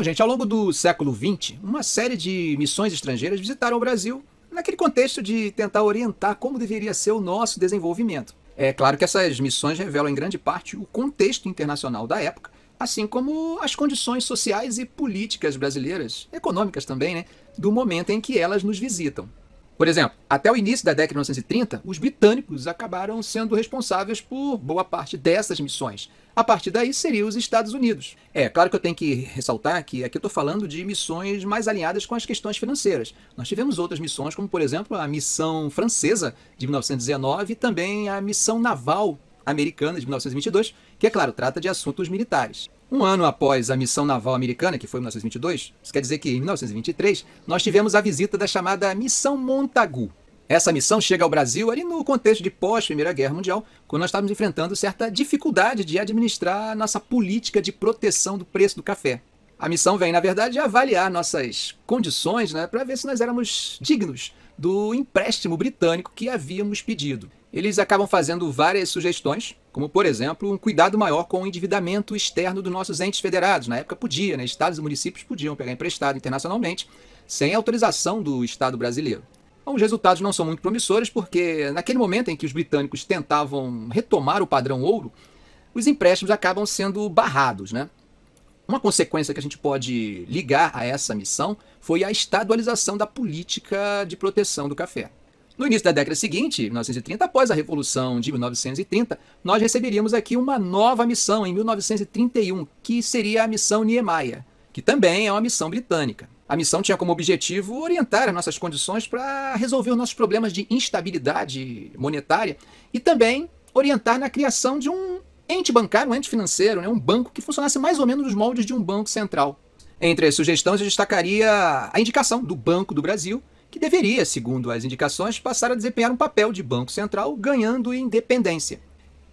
Bom, gente, ao longo do século XX, uma série de missões estrangeiras visitaram o Brasil naquele contexto de tentar orientar como deveria ser o nosso desenvolvimento. É claro que essas missões revelam em grande parte o contexto internacional da época, assim como as condições sociais e políticas brasileiras, econômicas também, né, do momento em que elas nos visitam. Por exemplo, até o início da década de 1930, os britânicos acabaram sendo responsáveis por boa parte dessas missões. A partir daí seriam os Estados Unidos. É, claro que eu tenho que ressaltar que aqui eu estou falando de missões mais alinhadas com as questões financeiras. Nós tivemos outras missões, como por exemplo a missão francesa de 1919 e também a missão naval americana de 1922, que, é claro, trata de assuntos militares. Um ano após a missão naval americana, que foi em 1922, isso quer dizer que em 1923 nós tivemos a visita da chamada Missão Montagu. Essa missão chega ao Brasil ali no contexto de pós-Primeira Guerra Mundial, quando nós estávamos enfrentando certa dificuldade de administrar nossa política de proteção do preço do café. A missão vem, na verdade, avaliar nossas condições né, para ver se nós éramos dignos do empréstimo britânico que havíamos pedido eles acabam fazendo várias sugestões, como, por exemplo, um cuidado maior com o endividamento externo dos nossos entes federados. Na época podia, né? estados e municípios podiam pegar emprestado internacionalmente sem autorização do Estado brasileiro. os resultados não são muito promissores, porque naquele momento em que os britânicos tentavam retomar o padrão ouro, os empréstimos acabam sendo barrados. Né? Uma consequência que a gente pode ligar a essa missão foi a estadualização da política de proteção do café. No início da década seguinte, 1930, após a Revolução de 1930, nós receberíamos aqui uma nova missão em 1931, que seria a missão Niemeyer, que também é uma missão britânica. A missão tinha como objetivo orientar as nossas condições para resolver os nossos problemas de instabilidade monetária e também orientar na criação de um ente bancário, um ente financeiro, né? um banco que funcionasse mais ou menos nos moldes de um banco central. Entre as sugestões, eu destacaria a indicação do Banco do Brasil, que deveria, segundo as indicações, passar a desempenhar um papel de Banco Central ganhando independência.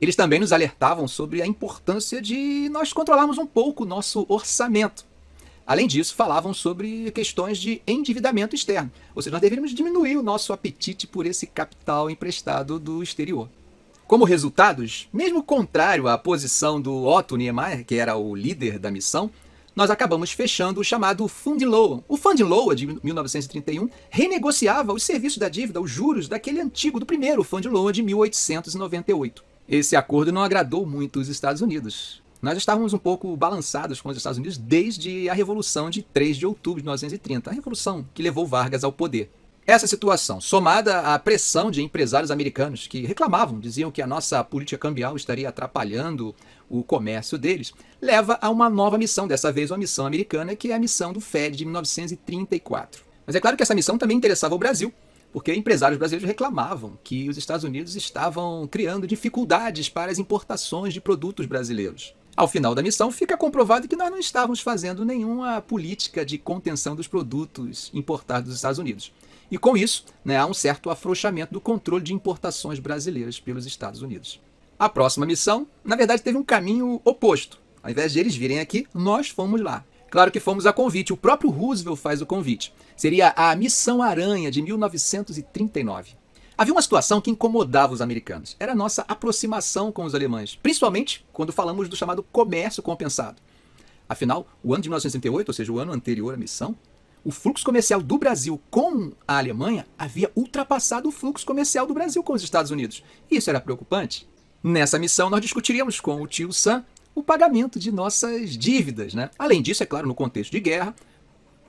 Eles também nos alertavam sobre a importância de nós controlarmos um pouco o nosso orçamento. Além disso, falavam sobre questões de endividamento externo, ou seja, nós deveríamos diminuir o nosso apetite por esse capital emprestado do exterior. Como resultados, mesmo contrário à posição do Otto Niemeyer, que era o líder da missão, nós acabamos fechando o chamado Loan. O Loan de 1931, renegociava os serviços da dívida, os juros daquele antigo, do primeiro Loan de 1898. Esse acordo não agradou muito os Estados Unidos. Nós estávamos um pouco balançados com os Estados Unidos desde a Revolução de 3 de outubro de 1930, a revolução que levou Vargas ao poder. Essa situação, somada à pressão de empresários americanos que reclamavam, diziam que a nossa política cambial estaria atrapalhando o comércio deles, leva a uma nova missão, dessa vez uma missão americana, que é a missão do Fed de 1934. Mas é claro que essa missão também interessava o Brasil, porque empresários brasileiros reclamavam que os Estados Unidos estavam criando dificuldades para as importações de produtos brasileiros. Ao final da missão, fica comprovado que nós não estávamos fazendo nenhuma política de contenção dos produtos importados dos Estados Unidos. E com isso, né, há um certo afrouxamento do controle de importações brasileiras pelos Estados Unidos. A próxima missão, na verdade, teve um caminho oposto. Ao invés de eles virem aqui, nós fomos lá. Claro que fomos a convite, o próprio Roosevelt faz o convite. Seria a Missão Aranha de 1939. Havia uma situação que incomodava os americanos. Era a nossa aproximação com os alemães, principalmente quando falamos do chamado comércio compensado. Afinal, o ano de 1938, ou seja, o ano anterior à missão, o fluxo comercial do Brasil com a Alemanha havia ultrapassado o fluxo comercial do Brasil com os Estados Unidos. Isso era preocupante? Nessa missão, nós discutiríamos com o tio Sam o pagamento de nossas dívidas. Né? Além disso, é claro, no contexto de guerra,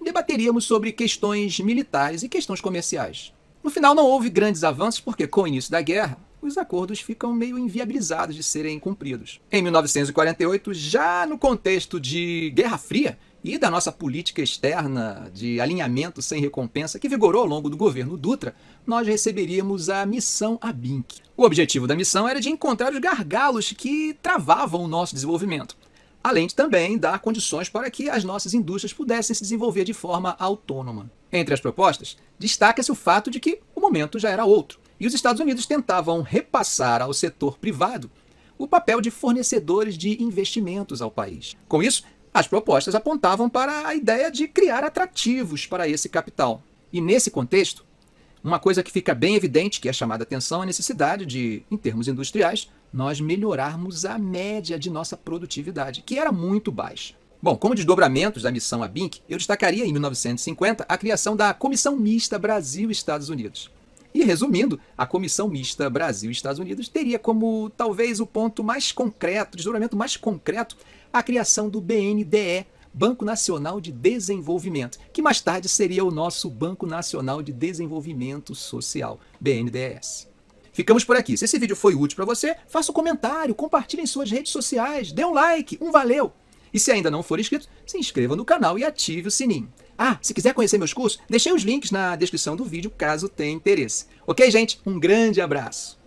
debateríamos sobre questões militares e questões comerciais. No final, não houve grandes avanços, porque com o início da guerra, os acordos ficam meio inviabilizados de serem cumpridos. Em 1948, já no contexto de Guerra Fria, e da nossa política externa de alinhamento sem recompensa que vigorou ao longo do governo Dutra, nós receberíamos a missão ABINC. O objetivo da missão era de encontrar os gargalos que travavam o nosso desenvolvimento, além de também dar condições para que as nossas indústrias pudessem se desenvolver de forma autônoma. Entre as propostas, destaca-se o fato de que o momento já era outro, e os Estados Unidos tentavam repassar ao setor privado o papel de fornecedores de investimentos ao país. Com isso, as propostas apontavam para a ideia de criar atrativos para esse capital. E nesse contexto, uma coisa que fica bem evidente, que é chamada atenção, é a necessidade de, em termos industriais, nós melhorarmos a média de nossa produtividade, que era muito baixa. Bom, como desdobramentos da missão ABINC, eu destacaria em 1950 a criação da Comissão Mista Brasil-Estados Unidos. E resumindo, a comissão mista Brasil Estados Unidos teria como talvez o ponto mais concreto, o desdobramento mais concreto, a criação do BNDE, Banco Nacional de Desenvolvimento, que mais tarde seria o nosso Banco Nacional de Desenvolvimento Social, BNDES. Ficamos por aqui. Se esse vídeo foi útil para você, faça um comentário, compartilhe em suas redes sociais, dê um like, um valeu. E se ainda não for inscrito, se inscreva no canal e ative o sininho. Ah, se quiser conhecer meus cursos, deixei os links na descrição do vídeo caso tenha interesse. Ok, gente? Um grande abraço!